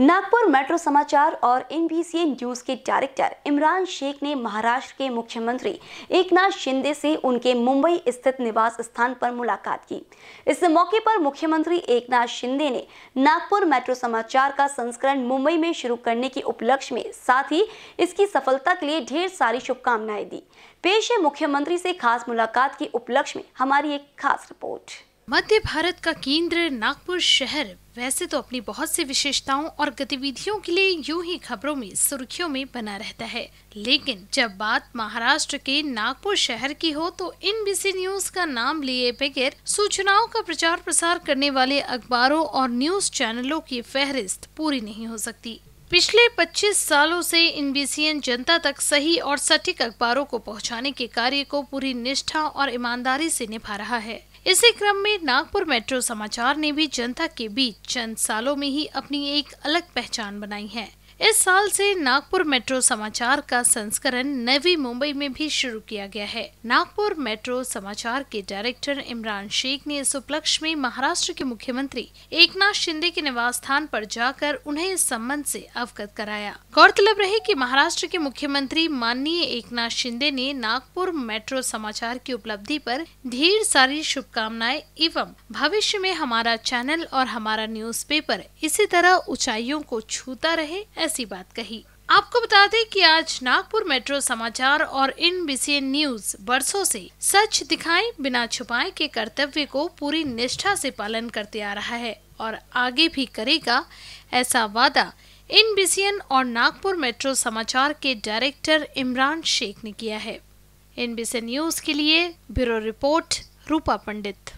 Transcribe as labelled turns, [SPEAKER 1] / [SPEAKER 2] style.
[SPEAKER 1] Nagpur metro समाचार और NBC news के डायरेक्टर इमरान शेख ने महाराष्ट्र के मुख्यमंत्री एकनाथ शिंदे से उनके मुंबई स्थित निवास स्थान पर मुलाकात की इस मौके पर मुख्यमंत्री एकनाथ शिंदे ने नागपुर मेट्रो समाचार का संस्करण मुंबई में शुरू करने के उपलक्ष्य में साथ ही इसकी सफलता के लिए ढेर सारी शुभकामनाएं दी पेश है मुख्यमंत्री से खास मुलाकात के उपलक्ष्य में हमारी एक खास रिपोर्ट मध्य भारत का केंद्र नागपुर शहर वैसे तो अपनी बहुत सी
[SPEAKER 2] विशेषताओं और गतिविधियों के लिए यूं ही खबरों में सुर्खियों में बना रहता है लेकिन जब बात महाराष्ट्र के नागपुर शहर की हो तो इन बीसी न्यूज का नाम लिए बगैर सूचनाओं का प्रचार प्रसार करने वाले अखबारों और न्यूज चैनलों की फहरिस्त पूरी नहीं हो सकती पिछले 25 सालों से इन बीसीएन जनता तक सही और सटीक अखबारों को पहुंचाने के कार्य को पूरी निष्ठा और ईमानदारी से निभा रहा है इसी क्रम में नागपुर मेट्रो समाचार ने भी जनता के बीच चंद सालों में ही अपनी एक अलग पहचान बनाई है इस साल से नागपुर मेट्रो समाचार का संस्करण नवी मुंबई में भी शुरू किया गया है नागपुर मेट्रो समाचार के डायरेक्टर इमरान शेख ने इस उपलक्ष्य में महाराष्ट्र के मुख्यमंत्री एकनाथ शिंदे के निवास स्थान पर जाकर उन्हें इस संबंध से अवगत कराया गौरतलब रहे कि महाराष्ट्र के मुख्यमंत्री माननीय एकनाथ शिंदे ने नागपुर मेट्रो समाचार की उपलब्धि पर ढेर सारी शुभकामनाएं एवं भविष्य में हमारा चैनल और हमारा न्यूज़पेपर इसी तरह ऊंचाइयों को छूता रहे ऐसी बात कही आपको बता दें कि आज नागपुर मेट्रो समाचार और इन बीसीएन न्यूज बरसों से सच दिखाए बिना छुपाए के कर्तव्य को पूरी निष्ठा से पालन करते आ रहा है और आगे भी करेगा ऐसा वादा इन बीसीएन और नागपुर मेट्रो समाचार के डायरेक्टर इमरान शेख ने किया है इन बीसीएन न्यूज के लिए ब्यूरो रिपोर्ट रूपा पंडित